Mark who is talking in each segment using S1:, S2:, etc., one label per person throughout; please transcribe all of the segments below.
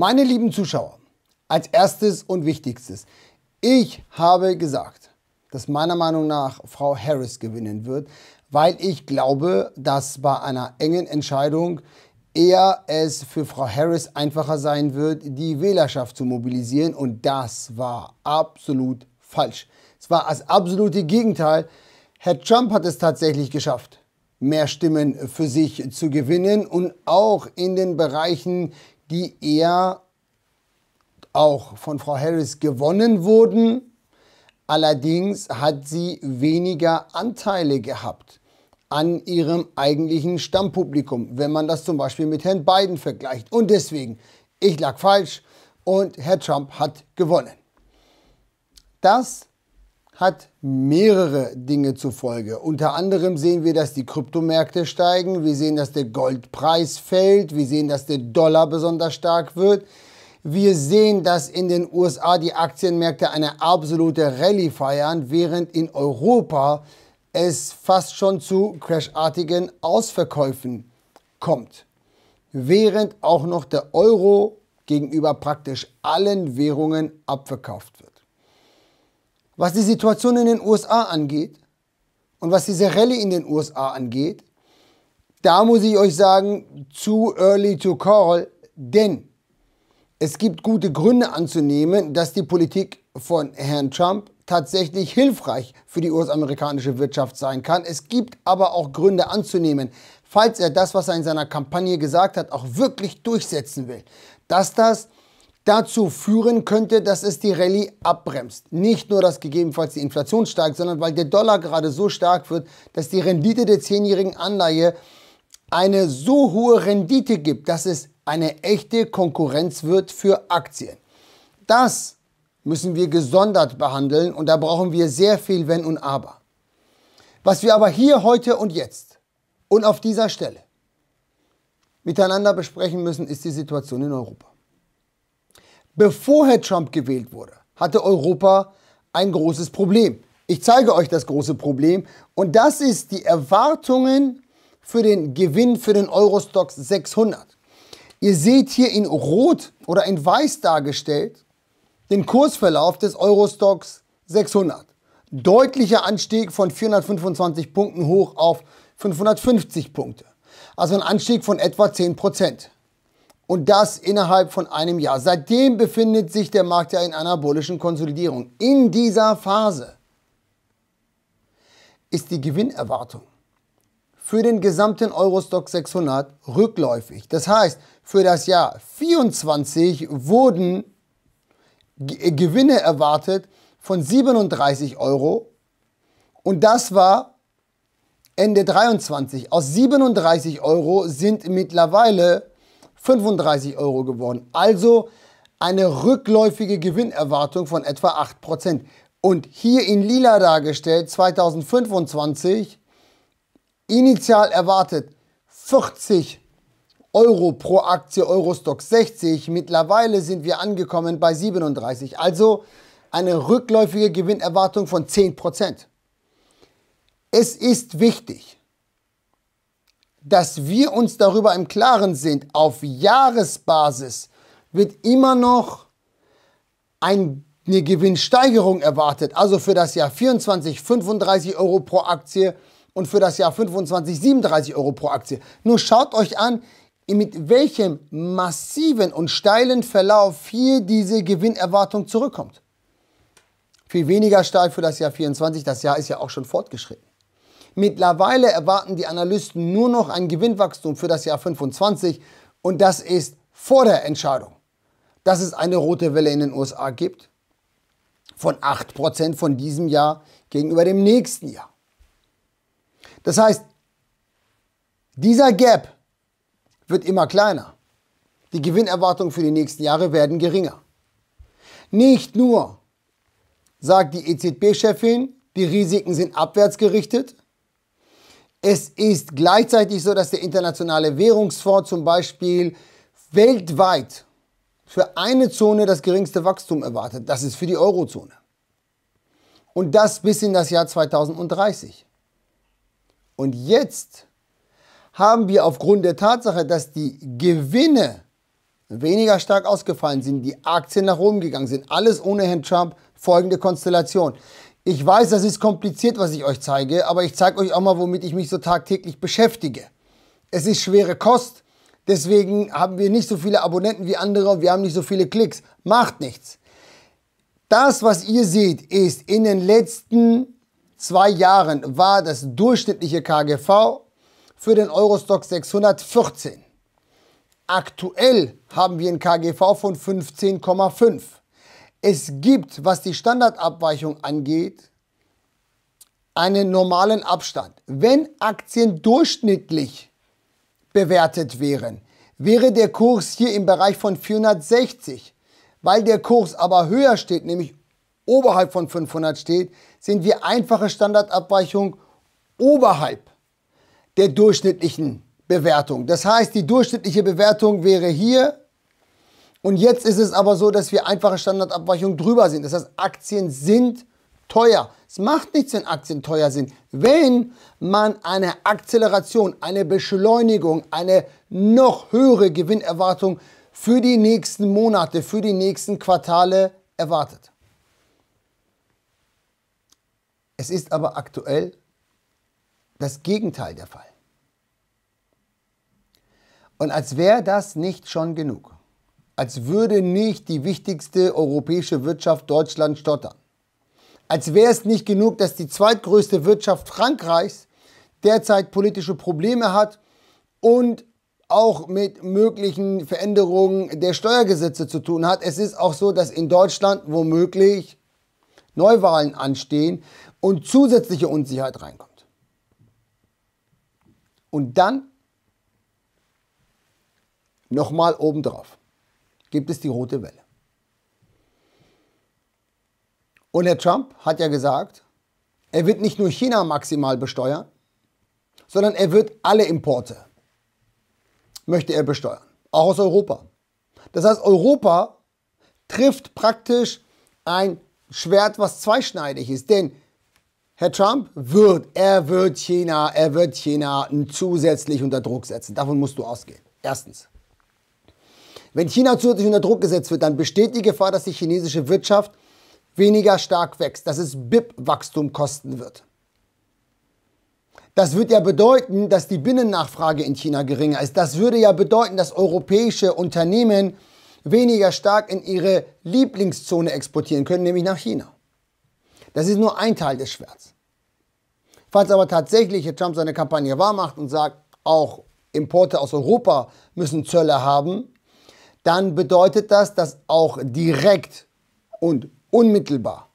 S1: Meine lieben Zuschauer, als erstes und wichtigstes, ich habe gesagt, dass meiner Meinung nach Frau Harris gewinnen wird, weil ich glaube, dass bei einer engen Entscheidung eher es für Frau Harris einfacher sein wird, die Wählerschaft zu mobilisieren. Und das war absolut falsch. Es war das absolute Gegenteil. Herr Trump hat es tatsächlich geschafft, mehr Stimmen für sich zu gewinnen und auch in den Bereichen die eher auch von Frau Harris gewonnen wurden. Allerdings hat sie weniger Anteile gehabt an ihrem eigentlichen Stammpublikum, wenn man das zum Beispiel mit Herrn Biden vergleicht. Und deswegen, ich lag falsch und Herr Trump hat gewonnen. Das hat mehrere Dinge zur Folge. Unter anderem sehen wir, dass die Kryptomärkte steigen, wir sehen, dass der Goldpreis fällt, wir sehen, dass der Dollar besonders stark wird. Wir sehen, dass in den USA die Aktienmärkte eine absolute Rallye feiern, während in Europa es fast schon zu crashartigen Ausverkäufen kommt. Während auch noch der Euro gegenüber praktisch allen Währungen abverkauft wird was die Situation in den USA angeht und was diese Rallye in den USA angeht, da muss ich euch sagen, too early to call, denn es gibt gute Gründe anzunehmen, dass die Politik von Herrn Trump tatsächlich hilfreich für die US-amerikanische Wirtschaft sein kann. Es gibt aber auch Gründe anzunehmen, falls er das, was er in seiner Kampagne gesagt hat, auch wirklich durchsetzen will, dass das dazu führen könnte, dass es die Rallye abbremst. Nicht nur, dass gegebenenfalls die Inflation steigt, sondern weil der Dollar gerade so stark wird, dass die Rendite der zehnjährigen Anleihe eine so hohe Rendite gibt, dass es eine echte Konkurrenz wird für Aktien. Das müssen wir gesondert behandeln und da brauchen wir sehr viel Wenn und Aber. Was wir aber hier, heute und jetzt und auf dieser Stelle miteinander besprechen müssen, ist die Situation in Europa. Bevor Herr Trump gewählt wurde, hatte Europa ein großes Problem. Ich zeige euch das große Problem und das ist die Erwartungen für den Gewinn für den Eurostox 600. Ihr seht hier in rot oder in weiß dargestellt den Kursverlauf des Eurostox 600. Deutlicher Anstieg von 425 Punkten hoch auf 550 Punkte. Also ein Anstieg von etwa 10 Prozent und das innerhalb von einem Jahr. Seitdem befindet sich der Markt ja in einer bullischen Konsolidierung. In dieser Phase ist die Gewinnerwartung für den gesamten Eurostock 600 rückläufig. Das heißt, für das Jahr 24 wurden äh, Gewinne erwartet von 37 Euro und das war Ende 23. Aus 37 Euro sind mittlerweile 35 Euro geworden. Also eine rückläufige Gewinnerwartung von etwa 8%. Und hier in lila dargestellt 2025 initial erwartet 40 Euro pro Aktie Eurostock 60. Mittlerweile sind wir angekommen bei 37. Also eine rückläufige Gewinnerwartung von 10%. Es ist wichtig, dass wir uns darüber im Klaren sind, auf Jahresbasis wird immer noch eine Gewinnsteigerung erwartet. Also für das Jahr 24 35 Euro pro Aktie und für das Jahr 25 37 Euro pro Aktie. Nur schaut euch an, mit welchem massiven und steilen Verlauf hier diese Gewinnerwartung zurückkommt. Viel weniger steil für das Jahr 24, das Jahr ist ja auch schon fortgeschritten. Mittlerweile erwarten die Analysten nur noch ein Gewinnwachstum für das Jahr 25 und das ist vor der Entscheidung, dass es eine rote Welle in den USA gibt von 8% von diesem Jahr gegenüber dem nächsten Jahr. Das heißt, dieser Gap wird immer kleiner. Die Gewinnerwartungen für die nächsten Jahre werden geringer. Nicht nur, sagt die EZB-Chefin, die Risiken sind abwärts gerichtet, es ist gleichzeitig so, dass der Internationale Währungsfonds zum Beispiel weltweit für eine Zone das geringste Wachstum erwartet. Das ist für die Eurozone. Und das bis in das Jahr 2030. Und jetzt haben wir aufgrund der Tatsache, dass die Gewinne weniger stark ausgefallen sind, die Aktien nach oben gegangen sind, alles ohne Herrn Trump, folgende Konstellation. Ich weiß, das ist kompliziert, was ich euch zeige, aber ich zeige euch auch mal, womit ich mich so tagtäglich beschäftige. Es ist schwere Kost, deswegen haben wir nicht so viele Abonnenten wie andere und wir haben nicht so viele Klicks. Macht nichts. Das, was ihr seht, ist in den letzten zwei Jahren war das durchschnittliche KGV für den Eurostock 614. Aktuell haben wir ein KGV von 15,5. Es gibt, was die Standardabweichung angeht, einen normalen Abstand. Wenn Aktien durchschnittlich bewertet wären, wäre der Kurs hier im Bereich von 460. Weil der Kurs aber höher steht, nämlich oberhalb von 500 steht, sind wir einfache Standardabweichung oberhalb der durchschnittlichen Bewertung. Das heißt, die durchschnittliche Bewertung wäre hier und jetzt ist es aber so, dass wir einfache Standardabweichungen drüber sind. Das heißt, Aktien sind teuer. Es macht nichts, wenn Aktien teuer sind. Wenn man eine Akzeleration, eine Beschleunigung, eine noch höhere Gewinnerwartung für die nächsten Monate, für die nächsten Quartale erwartet. Es ist aber aktuell das Gegenteil der Fall. Und als wäre das nicht schon genug, als würde nicht die wichtigste europäische Wirtschaft Deutschland stottern. Als wäre es nicht genug, dass die zweitgrößte Wirtschaft Frankreichs derzeit politische Probleme hat und auch mit möglichen Veränderungen der Steuergesetze zu tun hat. Es ist auch so, dass in Deutschland womöglich Neuwahlen anstehen und zusätzliche Unsicherheit reinkommt. Und dann nochmal obendrauf gibt es die rote Welle. Und Herr Trump hat ja gesagt, er wird nicht nur China maximal besteuern, sondern er wird alle Importe, möchte er besteuern, auch aus Europa. Das heißt, Europa trifft praktisch ein Schwert, was zweischneidig ist, denn Herr Trump wird, er wird China, er wird China zusätzlich unter Druck setzen. Davon musst du ausgehen. Erstens. Wenn China zusätzlich unter Druck gesetzt wird, dann besteht die Gefahr, dass die chinesische Wirtschaft weniger stark wächst, dass es BIP-Wachstum kosten wird. Das würde ja bedeuten, dass die Binnennachfrage in China geringer ist. Das würde ja bedeuten, dass europäische Unternehmen weniger stark in ihre Lieblingszone exportieren können, nämlich nach China. Das ist nur ein Teil des Schwerts. Falls aber tatsächlich Trump seine Kampagne wahrmacht und sagt, auch Importe aus Europa müssen Zölle haben, dann bedeutet das, dass auch direkt und unmittelbar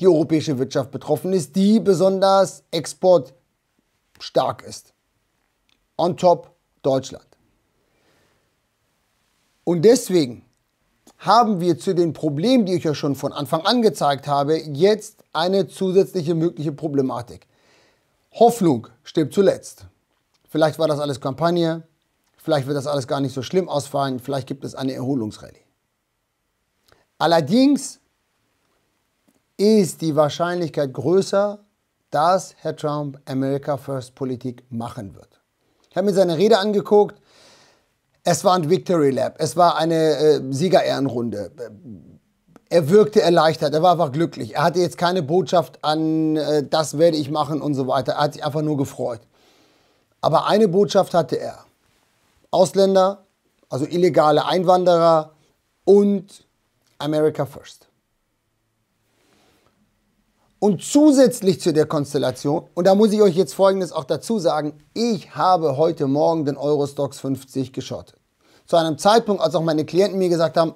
S1: die europäische Wirtschaft betroffen ist, die besonders exportstark ist. On top Deutschland. Und deswegen haben wir zu den Problemen, die ich ja schon von Anfang an gezeigt habe, jetzt eine zusätzliche mögliche Problematik. Hoffnung stirbt zuletzt. Vielleicht war das alles Kampagne, Vielleicht wird das alles gar nicht so schlimm ausfallen. Vielleicht gibt es eine Erholungsrallye. Allerdings ist die Wahrscheinlichkeit größer, dass Herr Trump America First Politik machen wird. Ich habe mir seine Rede angeguckt. Es war ein Victory Lab. Es war eine äh, Siegerehrenrunde. Er wirkte erleichtert. Er war einfach glücklich. Er hatte jetzt keine Botschaft an, äh, das werde ich machen und so weiter. Er hat sich einfach nur gefreut. Aber eine Botschaft hatte er. Ausländer, also illegale Einwanderer und America First. Und zusätzlich zu der Konstellation, und da muss ich euch jetzt Folgendes auch dazu sagen, ich habe heute Morgen den Eurostox 50 geschottet. Zu einem Zeitpunkt, als auch meine Klienten mir gesagt haben,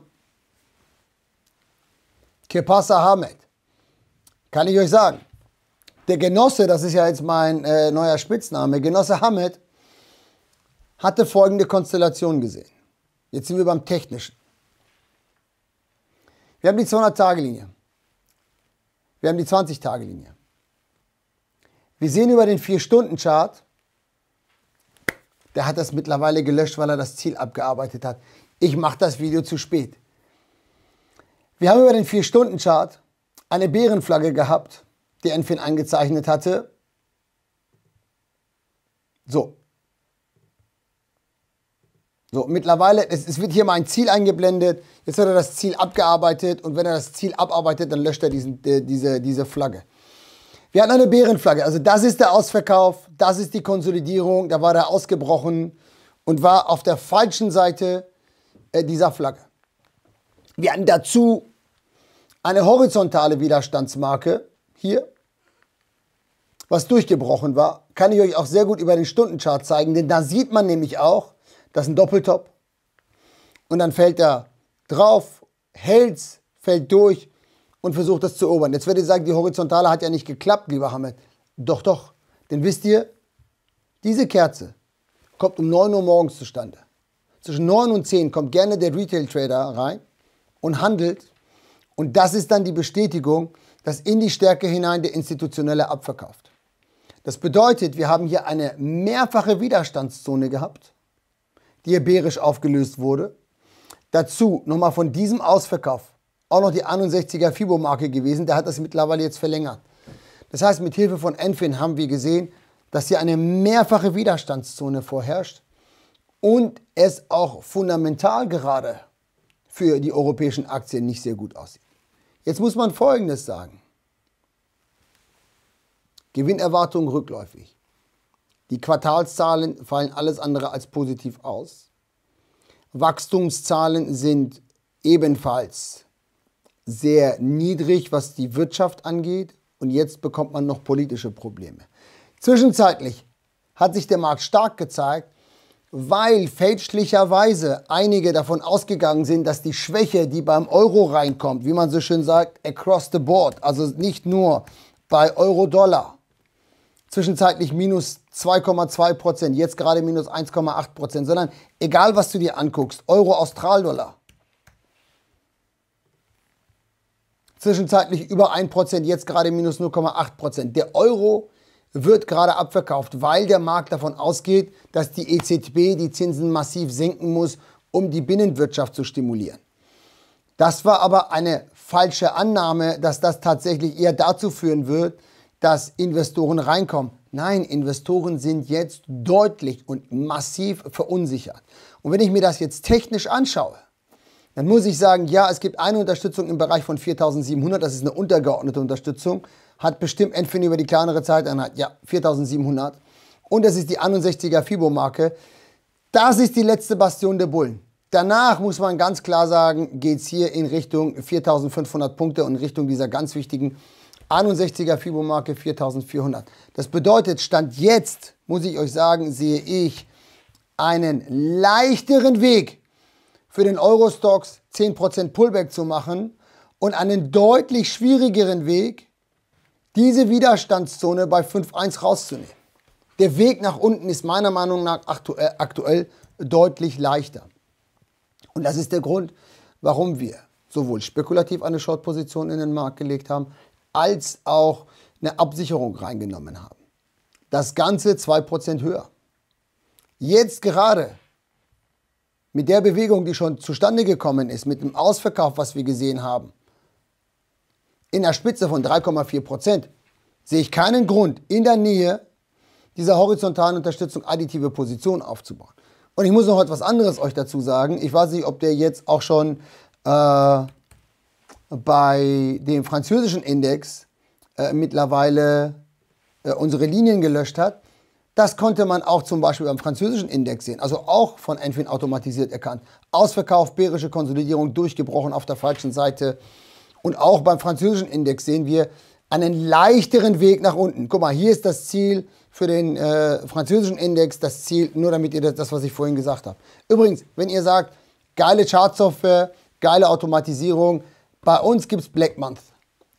S1: Que pasa, Hamed? Kann ich euch sagen. Der Genosse, das ist ja jetzt mein äh, neuer Spitzname, Genosse Hamed, hatte folgende Konstellation gesehen. Jetzt sind wir beim Technischen. Wir haben die 200-Tage-Linie. Wir haben die 20-Tage-Linie. Wir sehen über den 4-Stunden-Chart, der hat das mittlerweile gelöscht, weil er das Ziel abgearbeitet hat. Ich mache das Video zu spät. Wir haben über den 4-Stunden-Chart eine Bärenflagge gehabt, die Enfin angezeichnet hatte. So, so, mittlerweile, es, es, wird hier mal ein Ziel eingeblendet. Jetzt hat er das Ziel abgearbeitet und wenn er das Ziel abarbeitet, dann löscht er diesen, äh, diese, diese Flagge. Wir hatten eine Bärenflagge. Also das ist der Ausverkauf, das ist die Konsolidierung. Da war er ausgebrochen und war auf der falschen Seite äh, dieser Flagge. Wir hatten dazu eine horizontale Widerstandsmarke hier, was durchgebrochen war. Kann ich euch auch sehr gut über den Stundenchart zeigen, denn da sieht man nämlich auch, das ist ein Doppeltop. Und dann fällt er drauf, hält's, fällt durch und versucht das zu erobern. Jetzt werdet ihr sagen, die Horizontale hat ja nicht geklappt, lieber Hamid. Doch, doch. Denn wisst ihr, diese Kerze kommt um 9 Uhr morgens zustande. Zwischen 9 und 10 kommt gerne der Retail-Trader rein und handelt. Und das ist dann die Bestätigung, dass in die Stärke hinein der institutionelle abverkauft. Das bedeutet, wir haben hier eine mehrfache Widerstandszone gehabt die hebräisch aufgelöst wurde. Dazu nochmal von diesem Ausverkauf auch noch die 61er Fibo-Marke gewesen. Der hat das mittlerweile jetzt verlängert. Das heißt, mit Hilfe von Enfin haben wir gesehen, dass hier eine mehrfache Widerstandszone vorherrscht und es auch fundamental gerade für die europäischen Aktien nicht sehr gut aussieht. Jetzt muss man Folgendes sagen. Gewinnerwartungen rückläufig. Die Quartalszahlen fallen alles andere als positiv aus. Wachstumszahlen sind ebenfalls sehr niedrig, was die Wirtschaft angeht. Und jetzt bekommt man noch politische Probleme. Zwischenzeitlich hat sich der Markt stark gezeigt, weil fälschlicherweise einige davon ausgegangen sind, dass die Schwäche, die beim Euro reinkommt, wie man so schön sagt, across the board, also nicht nur bei Euro-Dollar, zwischenzeitlich minus 2,2 Prozent, jetzt gerade minus 1,8 Prozent, sondern egal was du dir anguckst, Euro, Australdollar, zwischenzeitlich über 1 Prozent, jetzt gerade minus 0,8 Prozent. Der Euro wird gerade abverkauft, weil der Markt davon ausgeht, dass die EZB die Zinsen massiv senken muss, um die Binnenwirtschaft zu stimulieren. Das war aber eine falsche Annahme, dass das tatsächlich eher dazu führen wird, dass Investoren reinkommen. Nein, Investoren sind jetzt deutlich und massiv verunsichert. Und wenn ich mir das jetzt technisch anschaue, dann muss ich sagen, ja, es gibt eine Unterstützung im Bereich von 4700, das ist eine untergeordnete Unterstützung, hat bestimmt entweder über die kleinere Zeiteinheit, ja, 4700. Und das ist die 61er Fibo-Marke. Das ist die letzte Bastion der Bullen. Danach muss man ganz klar sagen, geht es hier in Richtung 4500 Punkte und in Richtung dieser ganz wichtigen 61er fibo 4400. Das bedeutet, Stand jetzt, muss ich euch sagen, sehe ich einen leichteren Weg für den Eurostox 10% Pullback zu machen und einen deutlich schwierigeren Weg, diese Widerstandszone bei 5.1 rauszunehmen. Der Weg nach unten ist meiner Meinung nach aktu äh, aktuell deutlich leichter. Und das ist der Grund, warum wir sowohl spekulativ eine Short-Position in den Markt gelegt haben, als auch eine Absicherung reingenommen haben. Das Ganze 2% höher. Jetzt gerade mit der Bewegung, die schon zustande gekommen ist, mit dem Ausverkauf, was wir gesehen haben, in der Spitze von 3,4 sehe ich keinen Grund, in der Nähe dieser horizontalen Unterstützung additive Positionen aufzubauen. Und ich muss noch etwas anderes euch dazu sagen. Ich weiß nicht, ob der jetzt auch schon äh, bei dem französischen Index äh, mittlerweile äh, unsere Linien gelöscht hat. Das konnte man auch zum Beispiel beim französischen Index sehen, also auch von Enfin automatisiert erkannt. Ausverkauf, bärische Konsolidierung durchgebrochen auf der falschen Seite. Und auch beim französischen Index sehen wir einen leichteren Weg nach unten. Guck mal, hier ist das Ziel für den äh, französischen Index, das Ziel, nur damit ihr das, das, was ich vorhin gesagt habe. Übrigens, wenn ihr sagt, geile Chartsoftware, geile Automatisierung, bei uns gibt es Black Month.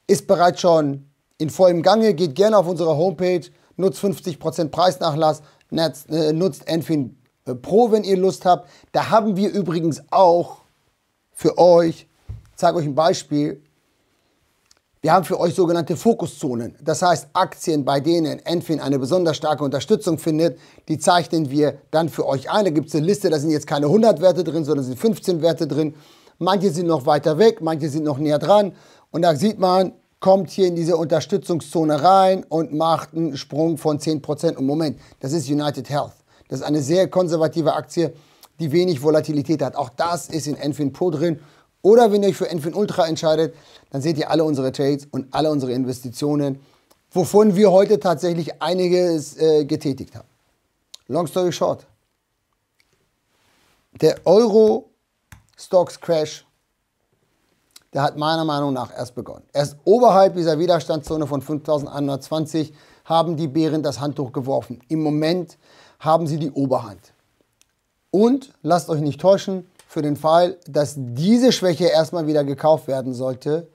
S1: Ist bereits schon in vollem Gange. Geht gerne auf unsere Homepage, nutzt 50% Preisnachlass, nutzt, Enfin äh, Pro, wenn ihr Lust habt. Da haben wir übrigens auch für euch, ich zeige euch ein Beispiel, wir haben für euch sogenannte Fokuszonen. Das heißt, Aktien, bei denen Enfin eine besonders starke Unterstützung findet, die zeichnen wir dann für euch ein. Da gibt es eine Liste, da sind jetzt keine 100 Werte drin, sondern sind 15 Werte drin. Manche sind noch weiter weg, manche sind noch näher dran. Und da sieht man, kommt hier in diese Unterstützungszone rein und macht einen Sprung von 10%. Und Moment, das ist United Health. Das ist eine sehr konservative Aktie, die wenig Volatilität hat. Auch das ist in Enfin Pro drin. Oder wenn ihr euch für Enfin Ultra entscheidet, dann seht ihr alle unsere Trades und alle unsere Investitionen, wovon wir heute tatsächlich einiges äh, getätigt haben. Long story short. Der Euro Stocks Crash, der hat meiner Meinung nach erst begonnen. Erst oberhalb dieser Widerstandszone von 5120 haben die Bären das Handtuch geworfen. Im Moment haben sie die Oberhand. Und lasst euch nicht täuschen, für den Fall, dass diese Schwäche erstmal wieder gekauft werden sollte,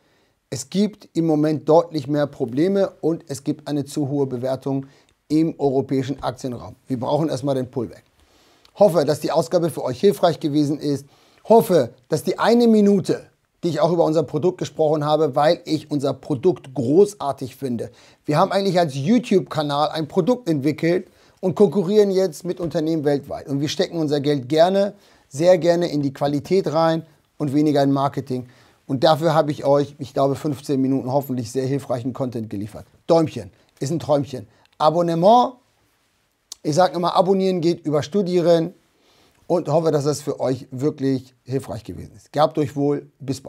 S1: es gibt im Moment deutlich mehr Probleme und es gibt eine zu hohe Bewertung im europäischen Aktienraum. Wir brauchen erstmal den Pullback. Hoffe, dass die Ausgabe für euch hilfreich gewesen ist hoffe, dass die eine Minute, die ich auch über unser Produkt gesprochen habe, weil ich unser Produkt großartig finde. Wir haben eigentlich als YouTube-Kanal ein Produkt entwickelt und konkurrieren jetzt mit Unternehmen weltweit. Und wir stecken unser Geld gerne, sehr gerne in die Qualität rein und weniger in Marketing. Und dafür habe ich euch, ich glaube, 15 Minuten hoffentlich sehr hilfreichen Content geliefert. Däumchen ist ein Träumchen. Abonnement, ich sage immer, abonnieren geht über Studieren, und hoffe, dass das für euch wirklich hilfreich gewesen ist. Gehabt euch wohl, bis bald.